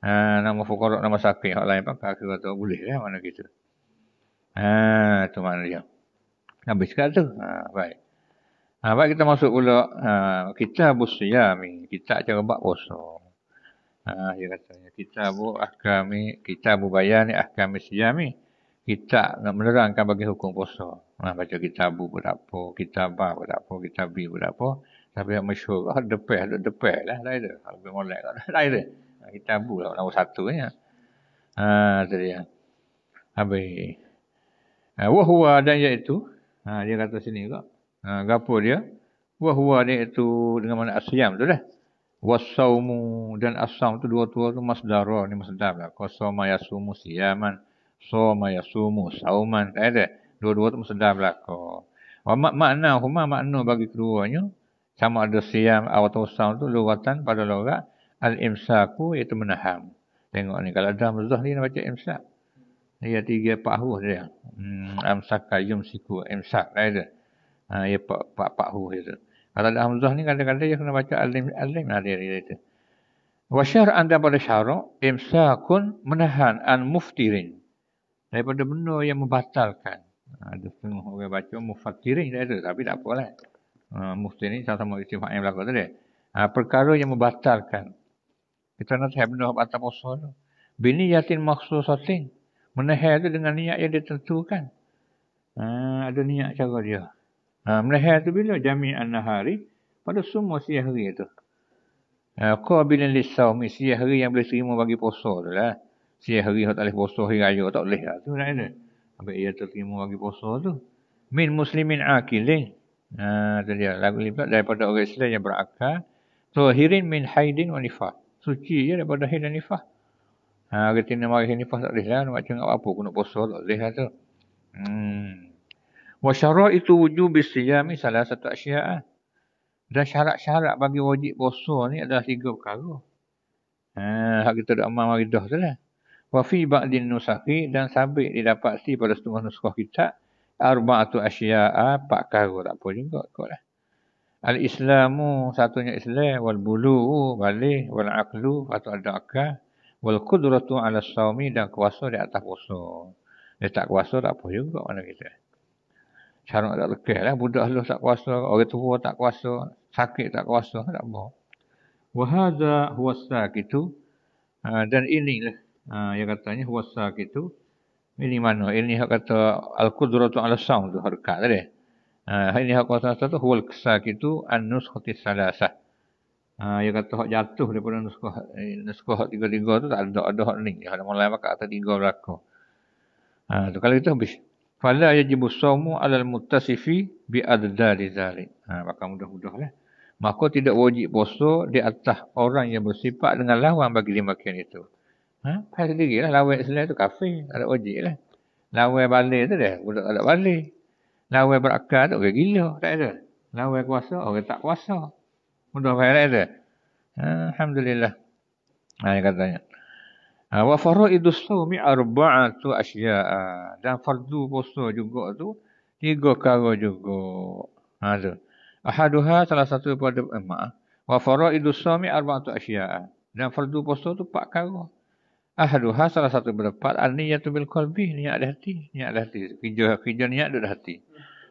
Ha, nama fukarok, nama sakit. Hak lain pakai. Aku kata oh, boleh lah mana gitu. Ha, tu mana dia. Habis kat tu. Ha, baik. Ha, baik kita masuk pula. Ha, kita bersih ya. Kita cakap buat kosong. Ha, dia kata. Kita buat akami. Kita bubayar ni akami siyami. Ya, kita nak menerangkan bagi hukum puasa. Ha, baca kitab bu pun apa, kitab ba pun apa, kitab bi pun apa. Tapi yang masyur, ah, depeh, duduk depeh lah. Lain dia. Kalau lebih molek, lain dia. Ha, kitab bu lah, nombor satu ni. Ya. Ha, tu dia. Habis. Ha, Wahuwa dan iaitu. Ha, dia kata sini juga. Ha, gapur dia. Wahuwa dan itu dengan mana asyam tu lah. Wasawmu dan asam tu dua-dua tu masdara ni masdara. Lah. Kosoma yasumu siyaman. Ya, So soma yasumu sauman ada dua-dua tu sedar berlaku wa makna huma makna bagi keduanya sama ada siam atau saum tu luratan pada lorat al imsaku iaitu menahan tengok ni kalau ada mazah ni nak baca imsak ia tiga empat huruf dia hmm amsaka siku imsak ada ha ia pak pak empat huruf itu kalau ada hamzah ni kadang-kadang dia kena baca alim alim ada lah dia, dia itu wa syar'an pada syarak imsakun menahan an muftirin daripada benda yang membatalkan. Ha, ada setengah orang baca mufakirin dia ada tapi tak apalah. Uh, ha, Mufti ni sama-sama istimewa yang berlaku tadi. Uh, perkara yang membatalkan. Kita nak sehat benda batal puasa tu. Bini yatin maksud sating. Menahir tu dengan niat yang ditentukan. Uh, ada niat cara dia. Uh, menahir tu bila jami'an nahari. Pada semua siah hari tu. Uh, kau bila lisau misi hari yang boleh terima bagi puasa tu lah. Siang hari tak boleh puasa, hari raya tak boleh lah. Tu nak ada. Sampai ia terima lagi puasa tu. Min muslimin akilin. Ha, tu dia. Lagu ni pula daripada orang Islam yang berakal. So, hirin min haidin wa nifah. Suci je daripada haid dan nifah. Ha, kita ni marah nifah tak boleh lah. Macam apa-apa aku nak puasa tak boleh lah tu. Hmm. Wa syarah itu wujud bisiyami salah satu asyia'ah. Ha. Dan syarat-syarat bagi wajib puasa ni adalah tiga perkara. Ha, hak kita ada amal maridah tu lah. Wafi ba'din nusakhi dan sabit didapati pada setengah nusrah kita. Arba'atu asya'a pak karu tak apa juga. Lah. Al-Islamu satunya Islam. wal bulu balih wal-aqlu atau ad-akah. Wal-kudratu ala sawmi dan kuasa di atas kuasa. Dia tak kuasa tak apa juga mana kita. Cara tak lekeh lah. Budak lu tak kuasa. Orang tua tak kuasa. Sakit tak kuasa. Tak apa. Wahada huwasa gitu. Ha, dan inilah Ha, yang katanya wasak itu ini mana? Ini hak kata al-qudratu ala saum tu harakat tadi. Ha, ini hak kuasa satu huwal kasak itu an-nuskhati salasah. Ha, dia kata hak jatuh daripada nuskoh eh, nuskoh hak tiga-tiga tu tak ada ada hak ni. Hak nak mulai makan atas tiga belaka. Ha, tu kalau itu habis. Fala yajibu sawmu alal mutasifi bi adzari zalik. Ha, maka mudah-mudah lah. Maka tidak wajib puasa di atas orang yang bersifat dengan lawan bagi lima kian itu. Ha? Pai sendiri lah lawan Islam tu kafe. Tak ada wajib lah. Lawan balai tu dah, Budak tak ada balai. Lawan berakal tu orang gila. Tak ada. Lawan kuasa orang tak kuasa. Mudah payah tak ada. Ha? Alhamdulillah. Ha, dia katanya. Ha, wa faraidu sawmi arba'atu asya'a dan fardu puasa juga tu tiga perkara juga. Ha tu. Ahaduha salah satu daripada eh, maaf. Wa faraidu sawmi arba'atu asya'a dan fardu puasa tu empat perkara. Ahaduha salah satu berdepat ani yang tumbil kolbi ni ada hati ni ada hati kijo kijo ni ada hati.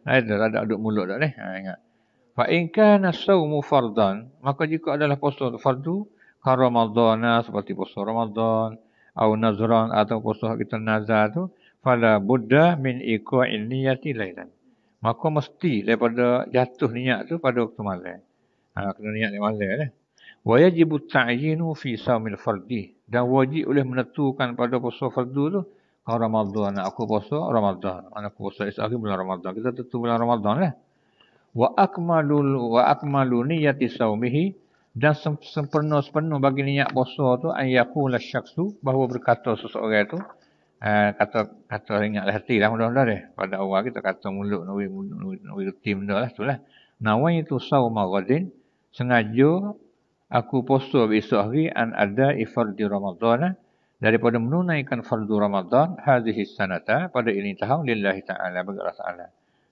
Nah itu ada aduk mulut tak leh. Ha, ingat. Fa in kana sawmu maka jika adalah puasa fardu ka Ramadan seperti puasa ramadhan, atau nazran atau puasa kita nazar tu fala budda min iqa'in niyyati lailan. Maka mesti daripada jatuh niat tu pada waktu malam. Ha kena niat ni malam lah. Eh. Wajib ta'yinu fi saumil fardi. Dan wajib oleh menentukan pada puasa fardu tu. Kalau Ramadhan, aku puasa Ramadhan. Anak puasa isyak bulan Ramadhan. Kita tentu bulan Ramadhan lah. Wa akmalul wa akmalu niyati saumihi dan sempurna sepenuh bagi niat puasa tu an yaqula syaksu bahawa berkata seseorang tu eh, kata kata ingatlah hati lah mudah-mudahan deh pada awal kita kata mulut nawi nak nawi tim dah lah tulah nawai tu lah. sauma ghadin sengaja aku postur besok hari an ada di Ramadan eh? daripada menunaikan fardu Ramadan hadhihi sanata pada ini tahun lillahi taala bagi Allah taala.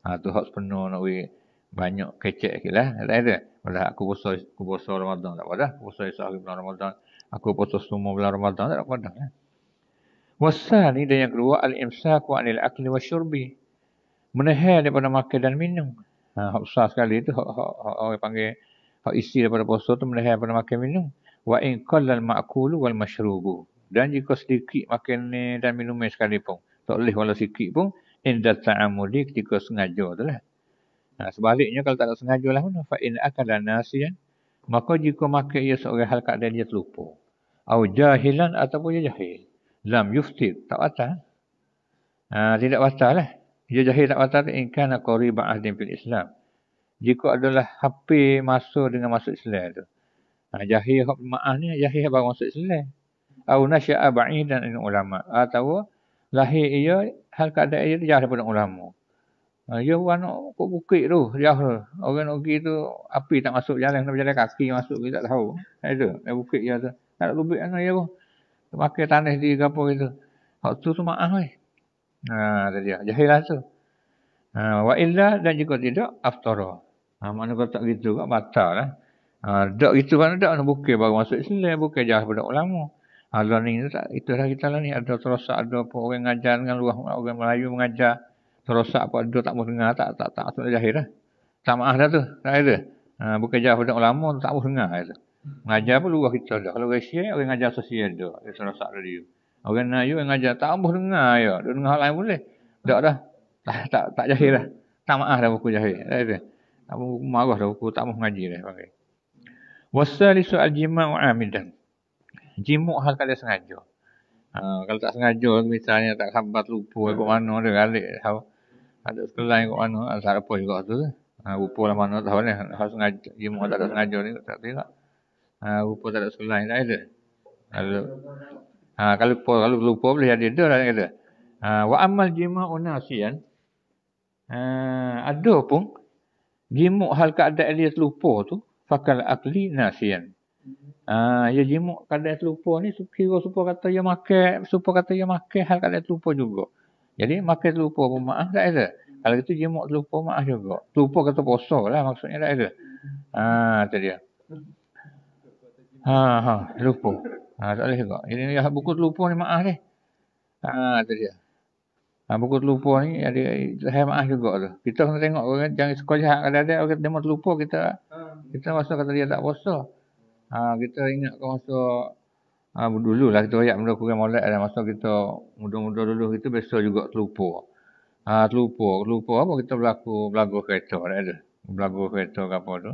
Ha tu hak sepenuh nak we banyak kecek sikitlah. Tak ada. Pada aku puasa aku puasa Ramadan tak padah. Puasa esok hari bulan Ramadan. Aku puasa semua bulan Ramadan tak padah. Ya. Eh? Wasal ni dan yang kedua al imsak wa anil akli wa syurbi. Menahan daripada makan dan minum. Ha hak sekali tu hak hak orang panggil hak isi daripada puasa tu melahir daripada makan minum. Wa in qallal ma'kulu wal mashrubu. Dan jika sedikit makan ni dan minum sekali pun, tak boleh walau sedikit pun inda ta'amudi ketika sengaja tu lah. Nah, ha, sebaliknya kalau tak ada sengaja lah pun fa in akala nasiyan maka jika makan ia seorang hal keadaan dia terlupa. Au jahilan ataupun dia jahil. Lam yuftid. Tak batal. Ha, tidak batal lah. Dia jahil tak in Inkana qari ba'ahdin fil Islam jika adalah hampir masuk dengan masuk Islam tu. Ha, jahil hak ma'ah ni, jahil baru masuk Islam. Atau nasya'a ba'idan dengan ulama. Atau ha, lahir ia, hal keadaan ia jahil daripada ulama. Ha, ia orang nak kok bukit tu, jahil. Orang nak tu, api tak masuk jalan, kena berjalan kaki masuk, kita tak tahu. Ha, itu, ha, bukit je tu. Tak nak lubik kan, ya pun. Makan tanah di kapur itu. Hak tu tu ma'ah weh. Ha, tadi, jahil lah tu. Ha, wa dan jika tidak aftara Ha, mana kalau tak gitu kan batal lah. Ha, tak gitu kan tak nak bukan baru masuk Islam. Bukan jahat pada ulama. Ha, learning itu tak. Itu dah kita lah ni. Ada terosak ada apa orang mengajar dengan luar orang Melayu mengajar. Terosak apa ada tak mahu dengar. Tak, tak, tak. Tak, tak, tak, tak, tak, tak, tak, tak, tak, Ha, bukan jahat pada ulama, tak mahu dengar. Kata. Mengajar pun luar kita dah. Kalau orang Syiah, orang mengajar sosial dah. Dia serosak dari dia. Orang Nayu yang ngajar, tak mahu dengar. Ya. Dia dengar hal lain boleh. Tak dah. Tak, tak, tak jahil dah. Tak maaf dah buku jahil. Kata. Aku marah dah aku tak mahu mengaji dah Wasal isu al-jima'u amidan. Jimuk hal kalau sengaja. Ha, kalau tak sengaja misalnya tak sabar lupa hmm. mana dia galak tahu. Ada selain kat mana ada sarapan juga tu. Ha, lupa lah mana tahu ni. Hal sengaja jimuk tak ada hmm. sengaja ni tak tengok. Ha, lupa tak ada selain tak ada. Kalau ha, kalau lupa kalau lupa boleh jadi dah lah kata. Ha, wa amal jima'u nasiyan. Ha, ada pun jimuk hal keadaan dia terlupa tu fakal akli nasian ha, hmm. ah, ya dia jimuk keadaan terlupa ni kira supaya kata dia makan supaya kata dia makan hal keadaan terlupa juga jadi makan terlupa pun maaf tak ada kalau gitu jimuk terlupa maaf juga terlupa kata poso lah maksudnya tak ada ha, ah, tu dia ha, ha, terlupa ha, ah, tak boleh juga jadi buku terlupa ni maaf ni ha, tu dia Ha, buku terlupa ni ada hemaah juga tu. Kita kena tengok orang jangan sekolah kadang ada orang demo terlupa kita. Kita masa kata dia tak puasa. Ha, kita ingat kau masa ha, dulu lah kita ayat benda kurang molek ada lah. masa kita muda-muda dulu kita biasa juga terlupa. Ha, terlupa, terlupa apa kita berlaku belagu kereta ada. Lah kan? Belagu kereta ke apa tu.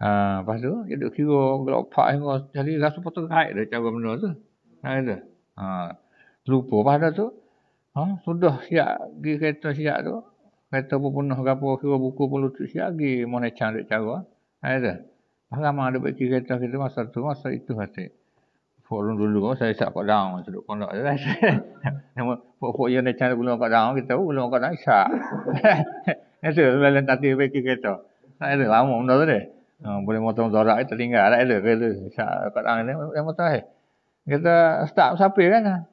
Ha, lepas tu dia duk kira gelap pak hingga jadi rasa potong kait dah cara benda tu. Ha, ada. Ha, terlupa pada tu. Ha, sudah siap pergi kereta siap tu. Kereta pun penuh ke apa, kira buku pun lutut siap pergi. Mana cang duk cara. Ha, itu. Pertama ada pergi kereta kita masa tu, masa itu hati. Forum dulu kan, saya isap kat daun. Saya duduk kondok je lah. Nama, pokok yang ada cara belum kat daun, kita pun belum kat daun, isap. Itu, sebelum tadi pergi kereta. Tak ada, ha, lama benda tu deh. Ha, boleh motong zorak, kita tinggal. Tak ada, kereta isap kat daun ni, yang motor eh. Kita start sapi kan.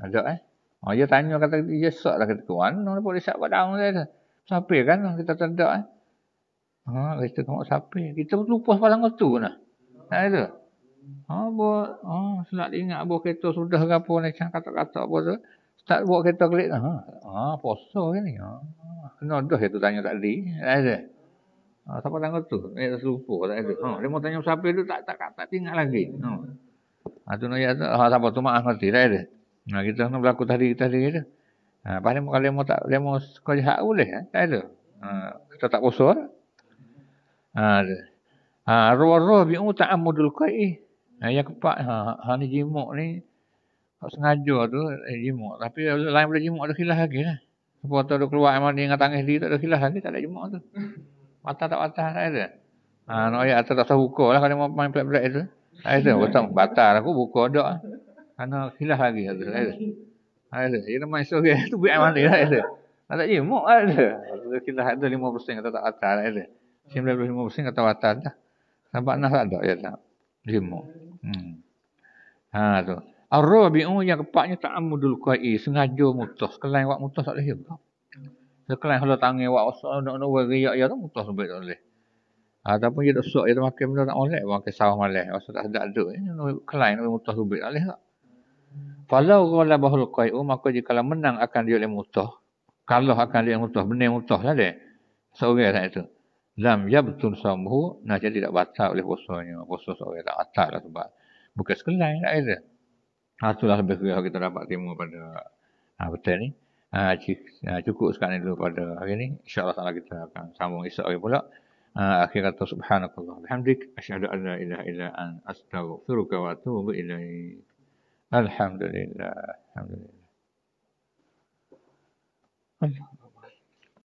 Ada. eh. Ha, dia tanya kata dia ya, lah kata tuan. Mana boleh sak buat daun saya kata. Sapi kan lah kita tanda eh. Ha, kita tengok sapi. Kita lupa sepalang kotu pun lah. Tak ha, itu. Ha, buat. Ha, selak ingat buat kereta sudah ke apa ni. Kata-kata apa tu. Tak buat kereta klik. Ha, ha poso ke ni. Ha, kena dah kita tanya Tak di. Ha, ha, siapa tanya tu? Ni tak lupa. Tak ada. Ha, dia mau tanya sapi tu tak tak, tak, tinggal lagi. Ha. Ha, tu nak ya. Ha, siapa tu maaf nanti. Tak ada. Nah ha, kita kena berlaku tadi kita tadi kita. Ha pada muka demo tak demo kau jahat boleh eh? Tak ada. Ha kita tak puasa. Ha ada. Ha roh roh bi ta'ammudul qai. Ha yang keempat ha, ha ni jimuk ni tak sengaja tu eh, jimuk tapi lain boleh jimuk ada khilaf lagi lah. Sebab tu ada keluar emang dengan tangis dia tak ada khilaf lagi tak ada jimuk tu. Mata tak patah tak ada. Ha nak ayat atas tak tahu buka lah kalau main pelat-pelat tu. Tak ada. Batal lah, aku buka dah. Ana khilaf lagi ada. Ada. Ada. Ya nama esok dia tu buat mana dia lah, ada. Ada je mok lah, ada. Ada khilaf ada 5% kata tak atas ada. 95% kata atas dah. nampak nak tak ada ya tak. Lima. Hmm. Ha tu. Ar-rabi'u yang keempatnya ta'ammudul qai'i sengaja mutus. Kelain awak mutus tak boleh. Sekelain ya, kalau tangan awak usah nak nak riak ya tu mutus sampai tak boleh. Ha, ataupun dia dosok dia makan benda tak molek, makan sawah malas. Rasa tak sedap duk. Kelain ya, nak mutus ubik tak boleh tak. Falau gola bahul qai'u maka jika kalau menang akan dia oleh mutah. kalau akan dia mutah, benar mutah lah dia. Seorang tak itu. Lam yabtul samhu, nah jadi tak batal oleh posonya. Poso seorang tak batal lah sebab. Bukan sekelain tak lah itu. Ha, itulah lebih kira kita dapat timu pada apa ha, betul ni. Ha, cukup sekali ni dulu pada hari ni. InsyaAllah salah kita akan sambung esok hari pula. Akhir kata Subhanallah, Alhamdulillah. Asyhadu alla la ilaha illa an astaghfiruka wa atubu ilaih. الحمد لله الحمد لله